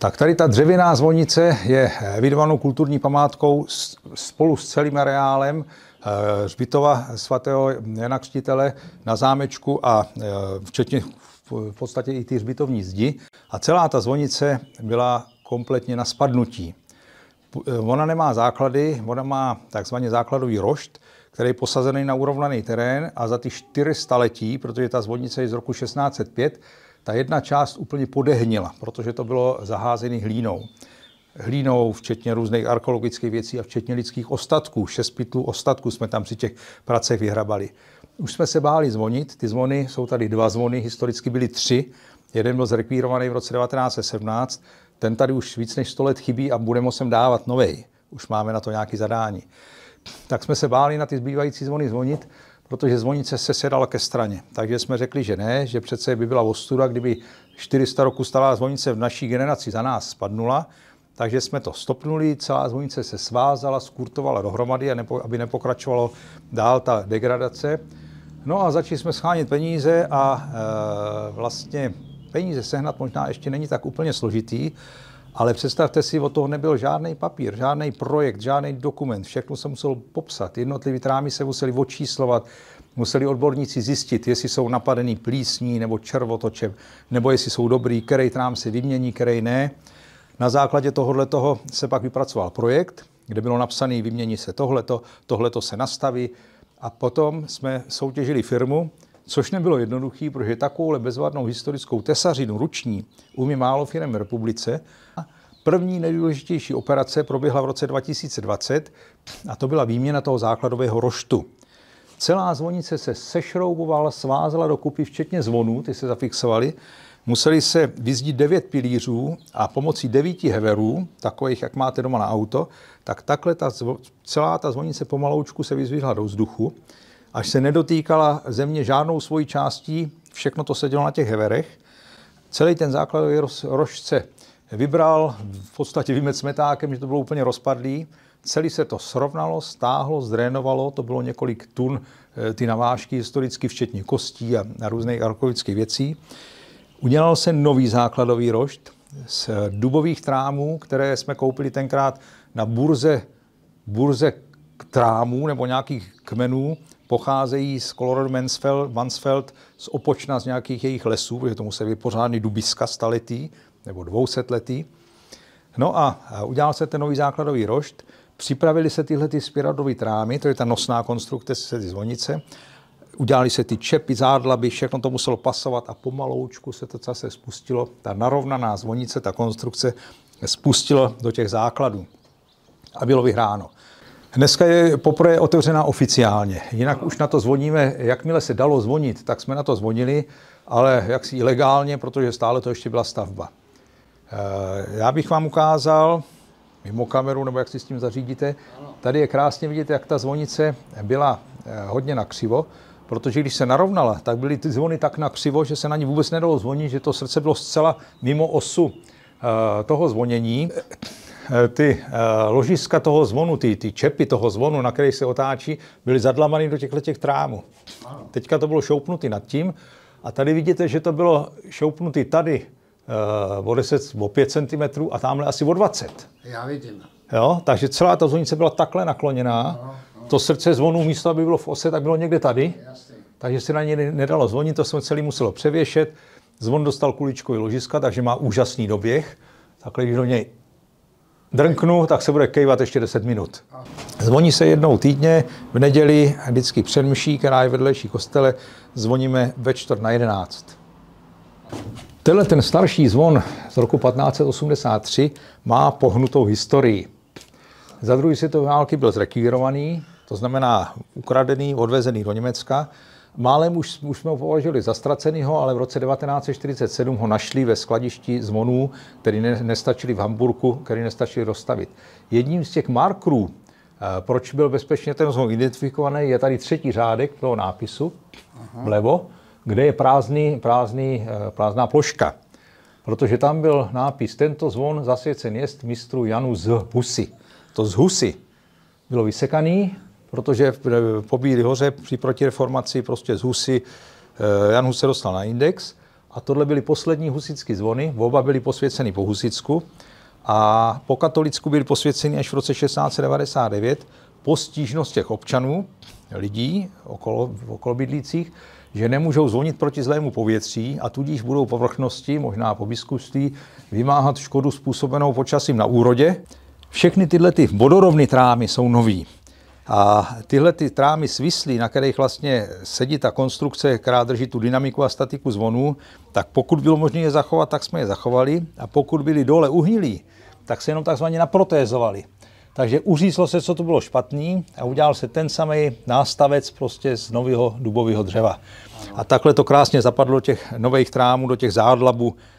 Tak tady ta dřevěná zvonice je vydanou kulturní památkou spolu s celým areálem eh, hřbitova svatého Jana Křtitele na zámečku a eh, včetně v podstatě i ty hřbitovní zdi. A celá ta zvonice byla kompletně na spadnutí. Eh, ona nemá základy, ona má takzvaný základový rošt, který je posazený na urovnaný terén a za ty čtyři staletí, protože ta zvonice je z roku 1605, ta jedna část úplně podehnila, protože to bylo zaházený hlínou. Hlínou, včetně různých archeologických věcí a včetně lidských ostatků. Šest pytlů ostatků jsme tam při těch pracech vyhrabali. Už jsme se báli zvonit, ty zvony, jsou tady dva zvony, historicky byly tři. Jeden byl zrekvírovaný v roce 1917, ten tady už víc než 100 let chybí a budeme sem dávat novej. Už máme na to nějaké zadání. Tak jsme se báli na ty zbývající zvony zvonit, protože zvonice se sedala ke straně. Takže jsme řekli, že ne, že přece by byla ostuda, kdyby 400 roku stará zvonice v naší generaci za nás spadnula, takže jsme to stopnuli, celá zvonice se svázala, skurtovala dohromady, aby nepokračovalo dál ta degradace. No a začali jsme schánět peníze a e, vlastně peníze sehnat možná ještě není tak úplně složitý, ale představte si, o toho nebyl žádný papír, žádný projekt, žádný dokument. Všechno se muselo popsat. Jednotlivý trámy se museli očíslovat, museli odborníci zjistit, jestli jsou napadený plísní nebo červotočem, nebo jestli jsou dobrý, který trám si vymění, který ne. Na základě tohohle toho se pak vypracoval projekt, kde bylo napsané vymění se tohleto, tohleto se nastaví a potom jsme soutěžili firmu, což nebylo jednoduché, protože takovouhle bezvadnou historickou tesařinu ruční umí málo firm v republice. První nejdůležitější operace proběhla v roce 2020 a to byla výměna toho základového roštu. Celá zvonice se sešroubovala, svázala kupy včetně zvonů, ty se zafixovaly. Museli se vyzdít devět pilířů a pomocí devíti heverů, takových, jak máte doma na auto, tak takhle ta celá ta zvonice pomaloučku se vyzvihla do vzduchu až se nedotýkala země žádnou svojí částí, všechno to se dělo na těch heverech. Celý ten základový roz, rožce vybral, v podstatě vymet smetákem, že to bylo úplně rozpadlý. Celý se to srovnalo, stáhlo, zdrénovalo, to bylo několik tun eh, ty navážky historicky, včetně kostí a, a různých arkovických věcí. Udělal se nový základový rošt z eh, dubových trámů, které jsme koupili tenkrát na burze, burze trámů nebo nějakých kmenů pocházejí z Colorado Mansfeld, Mansfeld z opočna z nějakých jejich lesů, protože to se být pořádný dubiska staletý nebo dvousetletý. No a udělal se ten nový základový rošt, připravili se tyhle ty spiradový trámy, to je ta nosná konstrukce se ty zvonice, udělali se ty čepy, zádlaby, všechno to muselo pasovat a pomaloučku se to zase spustilo, ta narovnaná zvonice, ta konstrukce spustilo do těch základů a bylo vyhráno. Dneska je poprvé otevřená oficiálně, jinak už na to zvoníme, jakmile se dalo zvonit, tak jsme na to zvonili, ale jaksi ilegálně, protože stále to ještě byla stavba. Eh, já bych vám ukázal, mimo kameru, nebo jak si s tím zařídíte, tady je krásně vidět, jak ta zvonice byla eh, hodně nakřivo, protože když se narovnala, tak byly ty zvony tak nakřivo, že se na ní vůbec nedalo zvonit, že to srdce bylo zcela mimo osu eh, toho zvonění ty eh, ložiska toho zvonu, ty, ty čepy toho zvonu, na který se otáčí, byly zadlamaný do těchto těch trámů. Teďka to bylo šoupnutý nad tím a tady vidíte, že to bylo šoupnutý tady eh, o 10, o 5 cm a tamhle asi o 20. Já vidím. Jo? Takže celá ta zvonice byla takhle nakloněná. No, no. To srdce zvonu místo, aby bylo v ose, tak bylo někde tady. Jasný. Takže se na ně nedalo zvonit, to jsem celý muselo převěšet. Zvon dostal kuličku i ložiska, takže má úžasný doběh. Takhle, když do něj drnknu, tak se bude kejvat ještě 10 minut. Zvoní se jednou týdně, v neděli vždycky přemší, která je vedlejší kostele, zvoníme ve čtvrt na 11. Tenhle ten starší zvon z roku 1583 má pohnutou historii. Za druhé světové války byl zrekvírovaný, to znamená ukradený, odvezený do Německa. Málem už, už jsme ho považili za ztracenýho, ale v roce 1947 ho našli ve skladišti zvonů, který ne, nestačili v Hamburku, který nestačili dostavit. Jedním z těch markrů, eh, proč byl bezpečně ten zvon identifikovaný, je tady třetí řádek toho nápisu Aha. vlevo, kde je prázdný, prázdný, eh, prázdná ploška. Protože tam byl nápis, tento zvon zasvěcen jest mistru Janu z Husy. To z Husy bylo vysekaný, protože eh, po Bílý hoře při protireformaci prostě z Husy eh, Jan Hus se dostal na index a tohle byly poslední husické zvony, oba byly posvěceny po Husicku a po katolicku byly posvěceny až v roce 1699 po stížnost těch občanů, lidí okolo, okolo bydlících, že nemůžou zvonit proti zlému povětří a tudíž budou povrchnosti, možná po biskupství, vymáhat škodu způsobenou počasím na úrodě. Všechny tyhle ty vodorovny trámy jsou nový. A tyhle ty trámy svislí, na kterých vlastně sedí ta konstrukce, která drží tu dynamiku a statiku zvonů, tak pokud bylo možné je zachovat, tak jsme je zachovali. A pokud byly dole uhnilí, tak se jenom takzvaně naprotézovali. Takže uřízlo se, co to bylo špatný a udělal se ten samý nástavec prostě z nového dubového dřeva. A takhle to krásně zapadlo těch nových trámů do těch zádlabů